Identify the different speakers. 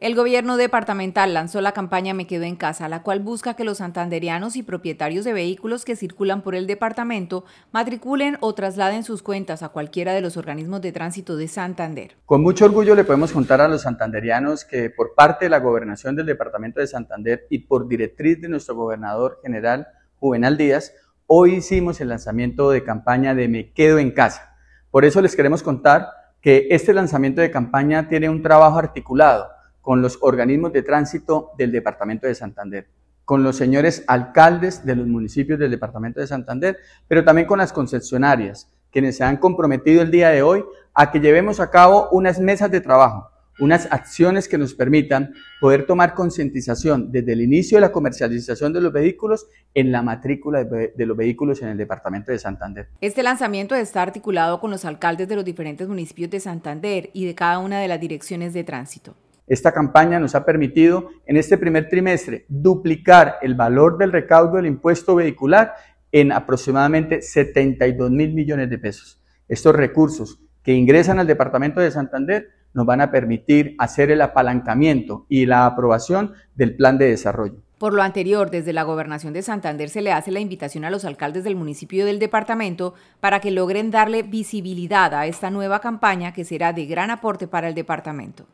Speaker 1: El gobierno departamental lanzó la campaña Me Quedo en Casa, la cual busca que los santanderianos y propietarios de vehículos que circulan por el departamento matriculen o trasladen sus cuentas a cualquiera de los organismos de tránsito de Santander.
Speaker 2: Con mucho orgullo le podemos contar a los santanderianos que por parte de la gobernación del departamento de Santander y por directriz de nuestro gobernador general Juvenal Díaz, hoy hicimos el lanzamiento de campaña de Me Quedo en Casa. Por eso les queremos contar que este lanzamiento de campaña tiene un trabajo articulado con los organismos de tránsito del Departamento de Santander, con los señores alcaldes de los municipios del Departamento de Santander, pero también con las concesionarias, quienes se han comprometido el día de hoy a que llevemos a cabo unas mesas de trabajo, unas acciones que nos permitan poder tomar concientización desde el inicio de la comercialización de los vehículos en la matrícula de los vehículos en el departamento de Santander.
Speaker 1: Este lanzamiento está articulado con los alcaldes de los diferentes municipios de Santander y de cada una de las direcciones de tránsito.
Speaker 2: Esta campaña nos ha permitido en este primer trimestre duplicar el valor del recaudo del impuesto vehicular en aproximadamente 72 mil millones de pesos. Estos recursos que ingresan al Departamento de Santander nos van a permitir hacer el apalancamiento y la aprobación del plan de desarrollo.
Speaker 1: Por lo anterior, desde la Gobernación de Santander se le hace la invitación a los alcaldes del municipio y del departamento para que logren darle visibilidad a esta nueva campaña que será de gran aporte para el departamento.